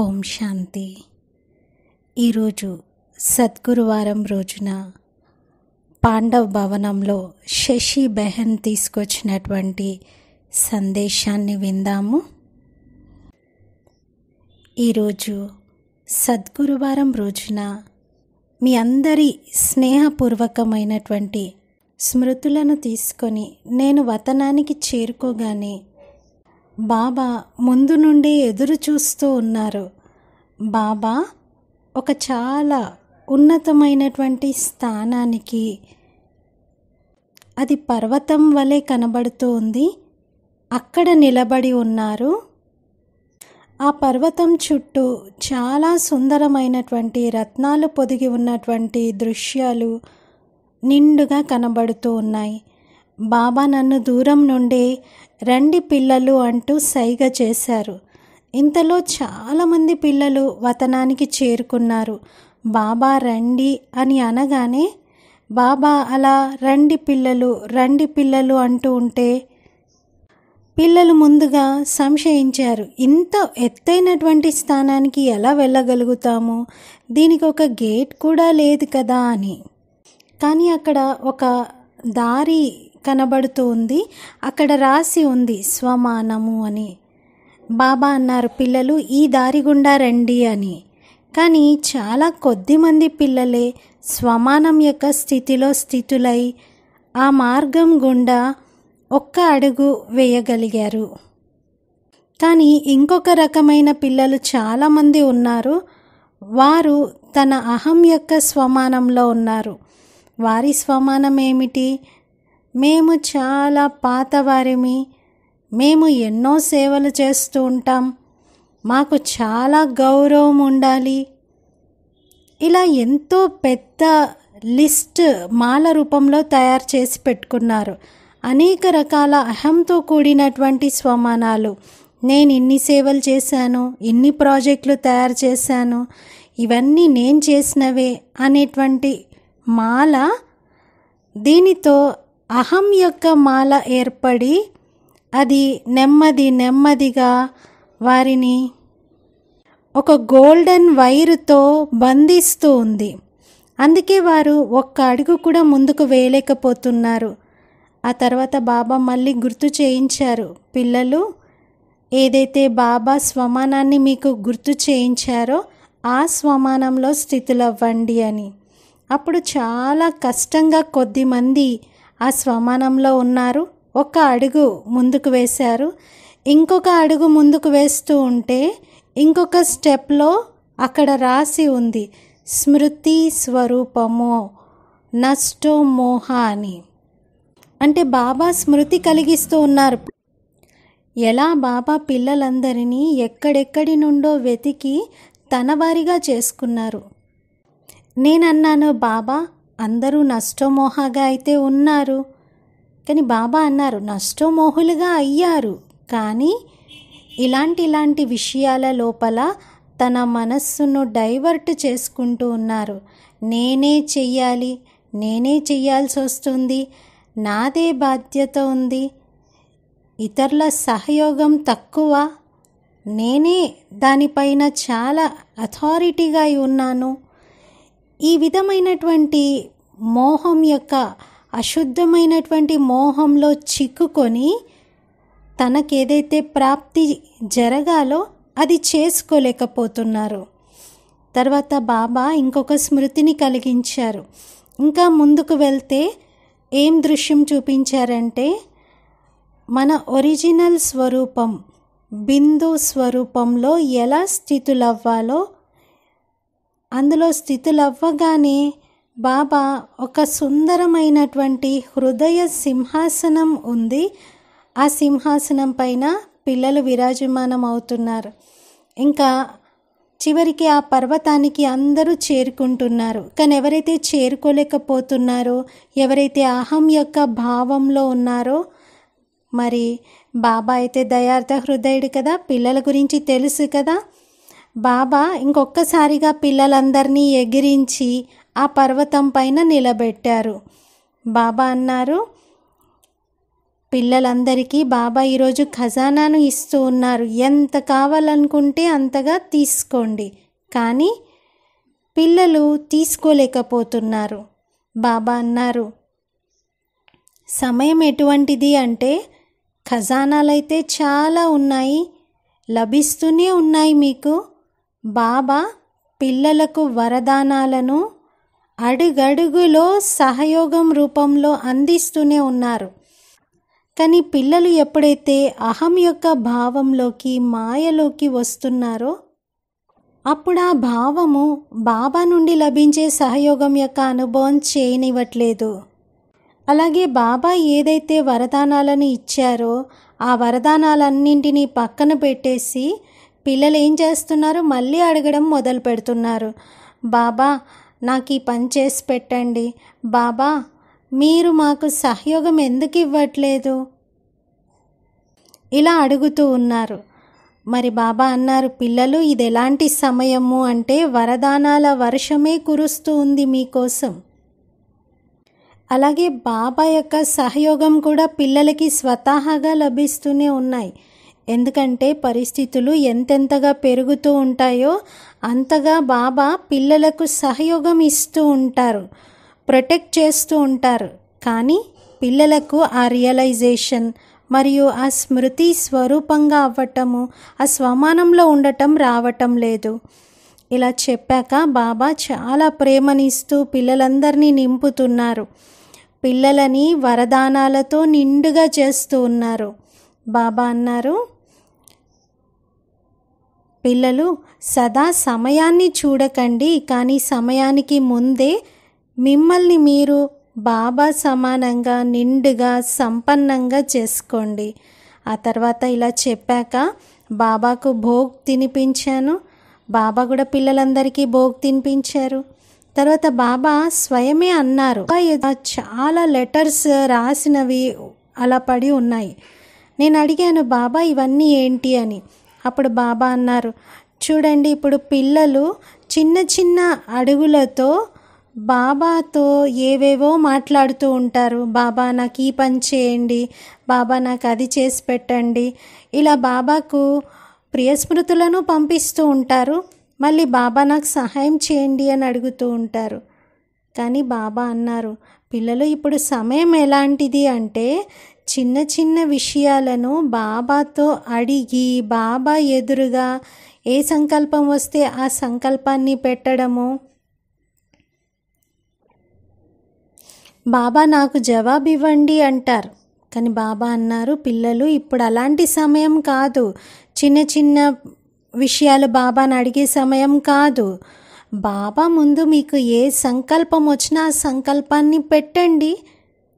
ఓం శాంతి ఈరోజు సద్గురువారం రోజున పాండవ్ భవనంలో శశి బెహన్ తీసుకొచ్చినటువంటి సందేశాన్ని విందాము ఈరోజు సద్గురువారం రోజున మీ అందరి స్నేహపూర్వకమైనటువంటి స్మృతులను తీసుకొని నేను వతనానికి చేరుకోగానే బాబా ముందు నుండి ఎదురు చూస్తూ ఉన్నారు బాబా ఒక చాలా ఉన్నతమైనటువంటి స్థానానికి అది పర్వతం వలె కనబడుతూ ఉంది అక్కడ నిలబడి ఉన్నారు ఆ పర్వతం చుట్టూ చాలా సుందరమైనటువంటి రత్నాలు పొదిగి ఉన్నటువంటి దృశ్యాలు నిండుగా కనబడుతూ ఉన్నాయి బాబా నన్ను దూరం నుండి రండి పిల్లలు అంటూ సైగ చేశారు ఇంతలో చాలామంది పిల్లలు వతనానికి చేరుకున్నారు బాబా రండి అని అనగానే బాబా అలా రండి పిల్లలు రండి పిల్లలు అంటూ ఉంటే పిల్లలు ముందుగా సంశయించారు ఇంత ఎత్తైనటువంటి స్థానానికి ఎలా వెళ్ళగలుగుతాము దీనికి ఒక గేట్ కూడా లేదు కదా అని కానీ అక్కడ ఒక దారి కనబడుతూ ఉంది అక్కడ రాసి ఉంది స్వమానము అని బాబా అన్నారు పిల్లలు ఈ దారి గుండా రండి అని కానీ చాలా కొద్ది మంది పిల్లలే స్వమానం యొక్క స్థితిలో స్థితులై ఆ మార్గం గుండా ఒక్క అడుగు వేయగలిగారు కానీ ఇంకొక రకమైన పిల్లలు చాలామంది ఉన్నారు వారు తన అహం యొక్క స్వమానంలో ఉన్నారు వారి స్వమానం ఏమిటి మేము చాలా పాతవారిమి మేము ఎన్నో సేవలు చేస్తూ ఉంటాం మాకు చాలా గౌరవం ఉండాలి ఇలా ఎంతో పెద్ద లిస్ట్ మాల రూపంలో తయారు చేసి పెట్టుకున్నారు అనేక రకాల అహంతో కూడినటువంటి స్వమానాలు నేను ఇన్ని సేవలు చేశాను ఇన్ని ప్రాజెక్టులు తయారు చేశాను ఇవన్నీ నేను చేసినవే అనేటువంటి మాల దీనితో అహం యొక్క మాల ఏర్పడి అది నెమ్మది నెమ్మదిగా వారిని ఒక గోల్డెన్ వైరుతో బంధిస్తూ ఉంది అందుకే వారు ఒక్క అడుగు కూడా ముందుకు వేయలేకపోతున్నారు ఆ తర్వాత బాబా మళ్ళీ గుర్తు చేయించారు పిల్లలు ఏదైతే బాబా స్వమానాన్ని మీకు గుర్తు చేయించారో ఆ స్వమానంలో స్థితులవ్వండి అని అప్పుడు చాలా కష్టంగా కొద్దిమంది ఆ స్వమానంలో ఉన్నారు ఒక అడుగు ముందుకు వేశారు ఇంకొక అడుగు ముందుకు వేస్తూ ఉంటే ఇంకొక స్టెప్లో అక్కడ రాసి ఉంది స్మృతి స్వరూపము నష్టో మోహ అని అంటే బాబా స్మృతి కలిగిస్తూ ఉన్నారు ఎలా బాబా పిల్లలందరినీ ఎక్కడెక్కడి నుండో వెతికి తనవారిగా చేసుకున్నారు నేనన్నాను బాబా అందరూ నష్టమోహగా అయితే ఉన్నారు కానీ బాబా అన్నారు నష్టమోహులుగా అయ్యారు కానీ ఇలాంటి ఇలాంటి విషయాల లోపల తన మనస్సును డైవర్ట్ చేసుకుంటూ ఉన్నారు నేనే చెయ్యాలి నేనే చెయ్యాల్సి వస్తుంది నాదే బాధ్యత ఉంది ఇతరుల సహయోగం తక్కువ నేనే దానిపైన చాలా అథారిటీగా ఉన్నాను ఈ విధమైనటువంటి మోహం యొక్క అశుద్ధమైనటువంటి మోహంలో చిక్కుకొని తనకేదైతే ప్రాప్తి జరగాలో అది చేసుకోలేకపోతున్నారు తర్వాత బాబా ఇంకొక స్మృతిని కలిగించారు ఇంకా ముందుకు వెళ్తే ఏం దృశ్యం చూపించారంటే మన ఒరిజినల్ స్వరూపం బిందు స్వరూపంలో ఎలా స్థితులవ్వాలో అందులో స్థితులవ్వగానే బాబా ఒక సుందరమైనటువంటి హృదయ సింహాసనం ఉంది ఆ సింహాసనం పైన పిల్లలు విరాజమానం అవుతున్నారు ఇంకా చివరికి ఆ పర్వతానికి అందరూ చేరుకుంటున్నారు కానీ ఎవరైతే చేరుకోలేకపోతున్నారో ఎవరైతే అహం యొక్క భావంలో ఉన్నారో మరి బాబా అయితే దయార్థ హృదయుడు కదా పిల్లల గురించి తెలుసు కదా బాబా ఇంకొక్కసారిగా పిల్లలందరినీ ఎగిరించి ఆ పర్వతం పైన నిలబెట్టారు బాబా అన్నారు పిల్లలందరికీ బాబా ఈరోజు ఖజానాను ఇస్తూ ఉన్నారు ఎంత కావాలనుకుంటే అంతగా తీసుకోండి కానీ పిల్లలు తీసుకోలేకపోతున్నారు బాబా అన్నారు సమయం ఎటువంటిది అంటే ఖజానాలైతే చాలా ఉన్నాయి లభిస్తూనే ఉన్నాయి మీకు బాబా పిల్లలకు వరదానాలను అడుగడుగులో సహయోగం రూపంలో అందిస్తూనే ఉన్నారు కానీ పిల్లలు ఎప్పుడైతే అహం యొక్క భావంలోకి మాయలోకి వస్తున్నారో అప్పుడు ఆ భావము బాబా నుండి లభించే సహయోగం యొక్క అనుభవం చేయనివ్వట్లేదు అలాగే బాబా ఏదైతే వరదానాలను ఇచ్చారో ఆ వరదానాలన్నింటినీ పక్కన పెట్టేసి పిల్లలు ఏం చేస్తున్నారు మళ్ళీ అడగడం మొదలు పెడుతున్నారు బాబా నాకు ఈ పని చేసి పెట్టండి బాబా మీరు మాకు సహయోగం ఎందుకు ఇవ్వట్లేదు ఇలా అడుగుతూ ఉన్నారు మరి బాబా అన్నారు పిల్లలు ఇది ఎలాంటి సమయము అంటే వరదానాల వర్షమే కురుస్తూ ఉంది మీకోసం అలాగే బాబా యొక్క సహయోగం కూడా పిల్లలకి స్వతహాగా లభిస్తూనే ఉన్నాయి ఎందుకంటే పరిస్థితులు ఎంతెంతగా పెరుగుతూ ఉంటాయో అంతగా బాబా పిల్లలకు సహయోగం ఇస్తూ ఉంటారు ప్రొటెక్ట్ చేస్తూ ఉంటారు కానీ పిల్లలకు ఆ రియలైజేషన్ మరియు ఆ స్మృతి స్వరూపంగా అవ్వటము ఆ స్వమానంలో ఉండటం రావటం లేదు ఇలా చెప్పాక బాబా చాలా ప్రేమనిస్తూ పిల్లలందరినీ నింపుతున్నారు పిల్లలని వరదానాలతో నిండుగా చేస్తూ ఉన్నారు బాబా అన్నారు పిల్లలు సదా సమయాన్ని చూడకండి కానీ సమయానికి ముందే మిమ్మల్ని మీరు బాబా సమానంగా నిండుగా సంపన్నంగా చేసుకోండి ఆ తర్వాత ఇలా చెప్పాక బాబాకు భోగ్ తినిపించాను బాబా కూడా పిల్లలందరికీ భోగ్ తినిపించారు తర్వాత బాబా స్వయమే అన్నారు చాలా లెటర్స్ రాసినవి అలా పడి ఉన్నాయి నేను అడిగాను బాబా ఇవన్నీ ఏంటి అని అప్పుడు బాబా అన్నారు చూడండి ఇప్పుడు పిల్లలు చిన్న చిన్న అడుగులతో బాబాతో ఏవేవో మాట్లాడుతూ ఉంటారు బాబా నాకు ఈ పని చేయండి బాబా నాకు అది చేసి పెట్టండి ఇలా బాబాకు ప్రియస్మృతులను పంపిస్తూ ఉంటారు మళ్ళీ బాబా నాకు సహాయం చేయండి అని అడుగుతూ ఉంటారు కానీ బాబా అన్నారు పిల్లలు ఇప్పుడు సమయం ఎలాంటిది అంటే చిన్న చిన్న విషయాలను బాబాతో అడిగి బాబా ఎదురుగా ఏ సంకల్పం వస్తే ఆ సంకల్పాన్ని పెట్టడము బాబా నాకు జవాబు ఇవ్వండి అంటారు కానీ బాబా అన్నారు పిల్లలు ఇప్పుడు అలాంటి సమయం కాదు చిన్న చిన్న విషయాలు బాబాను అడిగే సమయం కాదు బాబా ముందు మీకు ఏ సంకల్పం వచ్చినా ఆ సంకల్పాన్ని పెట్టండి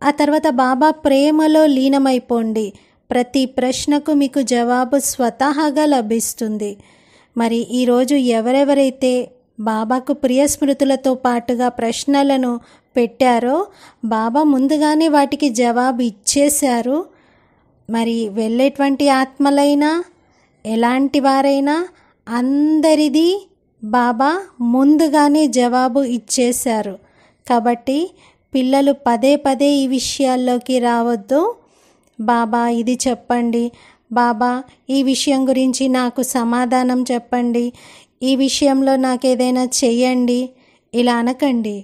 ఆ తర్వాత బాబా ప్రేమలో లీనమైపోండి ప్రతి ప్రశ్నకు మీకు జవాబు స్వతహాగా లభిస్తుంది మరి ఈరోజు ఎవరెవరైతే బాబాకు ప్రియ స్మృతులతో పాటుగా ప్రశ్నలను పెట్టారో బాబా ముందుగానే వాటికి జవాబు ఇచ్చేశారు మరి వెళ్ళేటువంటి ఆత్మలైనా ఎలాంటి వారైనా అందరిది బాబా ముందుగానే జవాబు ఇచ్చేశారు కాబట్టి పిల్లలు పదే పదే ఈ విషయాల్లోకి రావద్దు బాబా ఇది చెప్పండి బాబా ఈ విషయం గురించి నాకు సమాధానం చెప్పండి ఈ విషయంలో నాకు ఏదైనా చెయ్యండి ఇలా అనకండి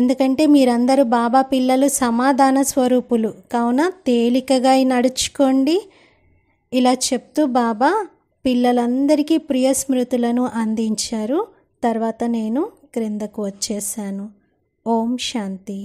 ఎందుకంటే మీరందరూ బాబా పిల్లలు సమాధాన స్వరూపులు కావున తేలికగా నడుచుకోండి ఇలా చెప్తూ బాబా పిల్లలందరికీ ప్రియ స్మృతులను అందించారు తర్వాత నేను క్రిందకు వచ్చేసాను ఓం శాంతి